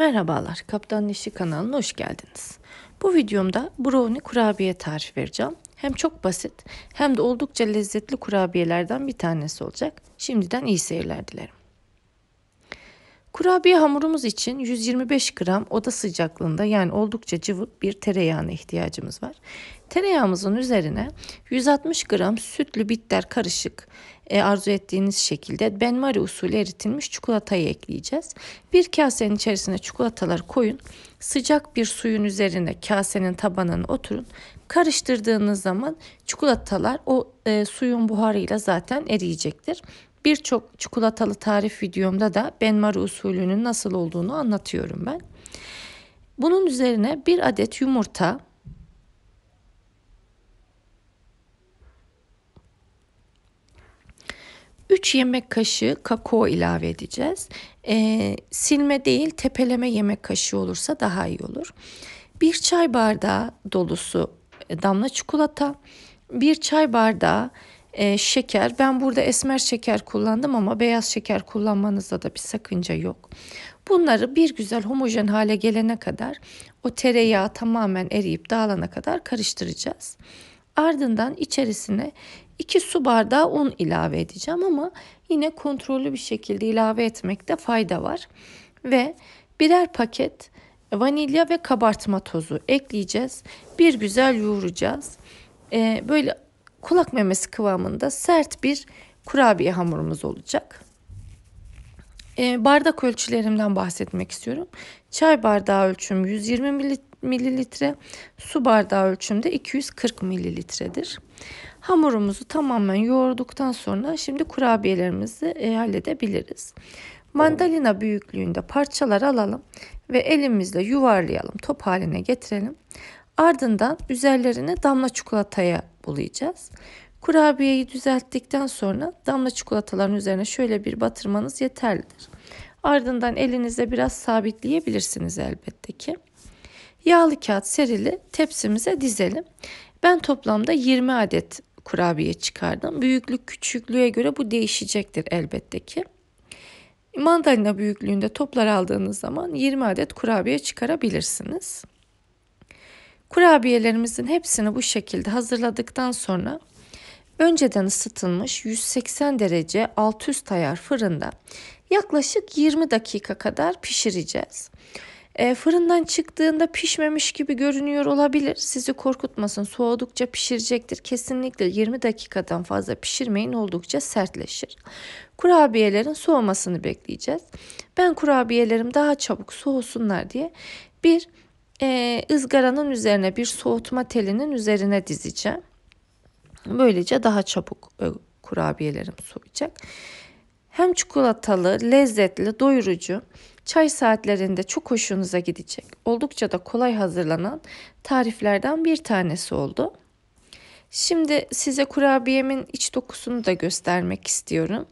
Merhabalar, Kaptanın İşi kanalına hoş geldiniz. Bu videomda brownie kurabiye tarif vereceğim. Hem çok basit hem de oldukça lezzetli kurabiyelerden bir tanesi olacak. Şimdiden iyi seyirler dilerim. Kurabiye hamurumuz için 125 gram oda sıcaklığında yani oldukça cıvık bir tereyağına ihtiyacımız var. Tereyağımızın üzerine 160 gram sütlü bitter karışık e, arzu ettiğiniz şekilde benmari usulü eritilmiş çikolatayı ekleyeceğiz. Bir kasenin içerisine çikolataları koyun. Sıcak bir suyun üzerine kasenin tabanını oturun. Karıştırdığınız zaman çikolatalar o e, suyun buharıyla zaten eriyecektir. Birçok çikolatalı tarif videomda da benmari usulünün nasıl olduğunu anlatıyorum ben. Bunun üzerine bir adet yumurta, üç yemek kaşığı kakao ilave edeceğiz. Ee, silme değil tepeleme yemek kaşığı olursa daha iyi olur. Bir çay bardağı dolusu damla çikolata, bir çay bardağı e, şeker. Ben burada esmer şeker kullandım ama beyaz şeker kullanmanızda da bir sakınca yok. Bunları bir güzel homojen hale gelene kadar o tereyağı tamamen eriyip dağılana kadar karıştıracağız. Ardından içerisine 2 su bardağı un ilave edeceğim ama yine kontrollü bir şekilde ilave etmekte fayda var. Ve birer paket vanilya ve kabartma tozu ekleyeceğiz. Bir güzel yoğuracağız. Ee, böyle kulak memesi kıvamında sert bir kurabiye hamurumuz olacak. E, bardak ölçülerimden bahsetmek istiyorum. Çay bardağı ölçüm 120 mililitre, su bardağı ölçümde 240 mililitredir. Hamurumuzu tamamen yoğurduktan sonra şimdi kurabiyelerimizi e, halledebiliriz. Mandalina büyüklüğünde parçalar alalım ve elimizle yuvarlayalım, top haline getirelim. Ardından üzerlerine damla çikolataya bulayacağız. Kurabiyeyi düzelttikten sonra damla çikolataların üzerine şöyle bir batırmanız yeterlidir. Ardından elinizle biraz sabitleyebilirsiniz elbette ki. Yağlı kağıt serili tepsimize dizelim. Ben toplamda 20 adet kurabiye çıkardım. Büyüklük küçüklüğe göre bu değişecektir elbette ki. Mandalina büyüklüğünde toplar aldığınız zaman 20 adet kurabiye çıkarabilirsiniz. Kurabiyelerimizin hepsini bu şekilde hazırladıktan sonra önceden ısıtılmış 180 derece alt üst ayar fırında yaklaşık 20 dakika kadar pişireceğiz. E, fırından çıktığında pişmemiş gibi görünüyor olabilir. Sizi korkutmasın. Soğudukça pişirecektir. Kesinlikle 20 dakikadan fazla pişirmeyin. Oldukça sertleşir. Kurabiyelerin soğumasını bekleyeceğiz. Ben kurabiyelerim daha çabuk soğusunlar diye bir e, ızgaranın üzerine bir soğutma telinin üzerine dizeceğim. Böylece daha çabuk e, kurabiyelerim soğuyacak. Hem çikolatalı, lezzetli, doyurucu, çay saatlerinde çok hoşunuza gidecek. Oldukça da kolay hazırlanan tariflerden bir tanesi oldu. Şimdi size kurabiyemin iç dokusunu da göstermek istiyorum.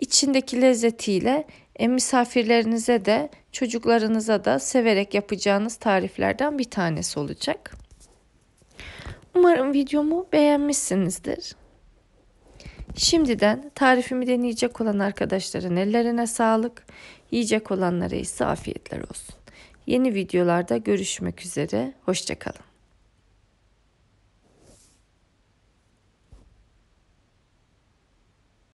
İçindeki lezzetiyle e, misafirlerinize de çocuklarınıza da severek yapacağınız tariflerden bir tanesi olacak. Umarım videomu beğenmişsinizdir. Şimdiden tarifimi deneyecek olan arkadaşların ellerine sağlık, yiyecek olanlara ise afiyetler olsun. Yeni videolarda görüşmek üzere, hoşçakalın.